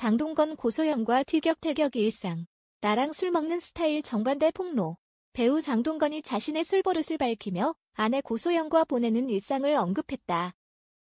장동건 고소영과 티격태격 일상. 나랑 술 먹는 스타일 정반대 폭로. 배우 장동건이 자신의 술 버릇을 밝히며 아내 고소영과 보내는 일상을 언급했다.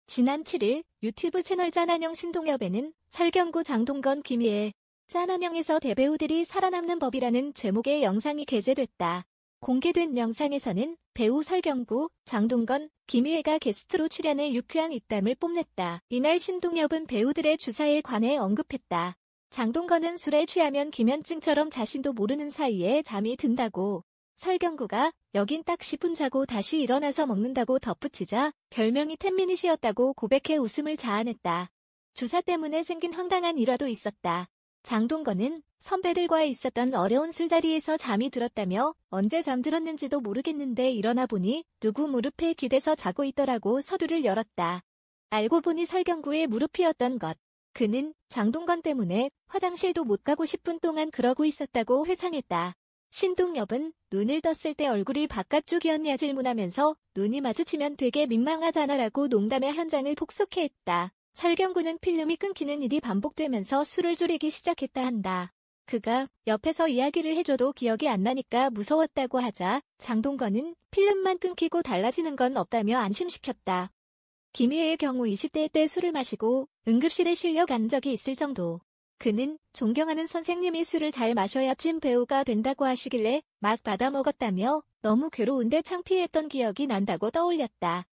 지난 7일 유튜브 채널 짠한영 신동엽에는 설경구 장동건 김희애 짠한영에서 대배우들이 살아남는 법이라는 제목의 영상이 게재됐다. 공개된 영상에서는 배우 설경구, 장동건, 김희애가 게스트로 출연해 유쾌한 입담을 뽐냈다. 이날 신동엽은 배우들의 주사에 관해 언급했다. 장동건은 술에 취하면 기면증처럼 자신도 모르는 사이에 잠이 든다고. 설경구가 여긴 딱 10분 자고 다시 일어나서 먹는다고 덧붙이자 별명이 텐미닛이었다고 고백해 웃음을 자아냈다. 주사 때문에 생긴 황당한 일화도 있었다. 장동건은 선배들과 있었던 어려운 술자리에서 잠이 들었다며 언제 잠들었는지도 모르겠는데 일어나 보니 누구 무릎에 기대서 자고 있더라고 서두를 열었다. 알고 보니 설경구의 무릎이었던 것. 그는 장동건 때문에 화장실도 못 가고 10분 동안 그러고 있었다고 회상했다. 신동엽은 눈을 떴을 때 얼굴이 바깥쪽이었냐 질문하면서 눈이 마주치면 되게 민망하잖아라고 농담의 현장을 폭소케 했다. 설경구는 필름이 끊기는 일이 반복되면서 술을 줄이기 시작했다 한다. 그가 옆에서 이야기를 해줘도 기억이 안 나니까 무서웠다고 하자 장동건은 필름만 끊기고 달라지는 건 없다며 안심시켰다. 김희애의 경우 20대 때 술을 마시고 응급실에 실려 간 적이 있을 정도. 그는 존경하는 선생님이 술을 잘 마셔야 찐 배우가 된다고 하시길래 막 받아먹었다며 너무 괴로운데 창피했던 기억이 난다고 떠올렸다.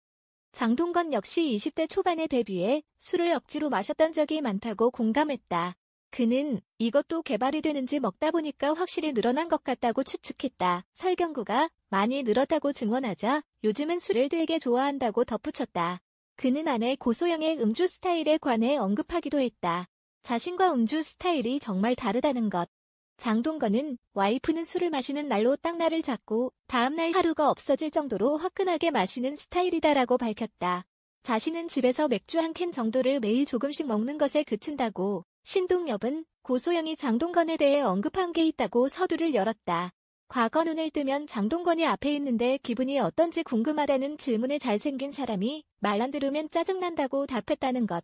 장동건 역시 20대 초반에 데뷔해 술을 억지로 마셨던 적이 많다고 공감했다. 그는 이것도 개발이 되는지 먹다 보니까 확실히 늘어난 것 같다고 추측했다. 설경구가 많이 늘었다고 증언하자 요즘은 술을 되게 좋아한다고 덧붙였다. 그는 아내 고소영의 음주 스타일에 관해 언급하기도 했다. 자신과 음주 스타일이 정말 다르다는 것. 장동건은 와이프는 술을 마시는 날로 땅날을 잡고 다음날 하루가 없어질 정도로 화끈하게 마시는 스타일이다라고 밝혔다. 자신은 집에서 맥주 한 캔 정도를 매일 조금씩 먹는 것에 그친다고 신동엽은 고소영이 장동건에 대해 언급한 게 있다고 서두를 열었다. 과거 눈을 뜨면 장동건이 앞에 있는데 기분이 어떤지 궁금하다는 질문에 잘생긴 사람이 말 안 들으면 짜증난다고 답했다는 것.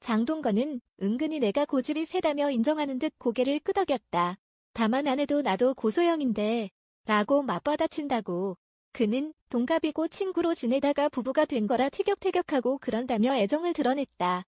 장동건은 은근히 내가 고집이 세다며 인정하는 듯 고개를 끄덕였다. 다만 안 해도 나도 고소영인데 라고 맞받아친다고. 그는 동갑이고 친구로 지내다가 부부가 된 거라 티격태격하고 그런다며 애정을 드러냈다.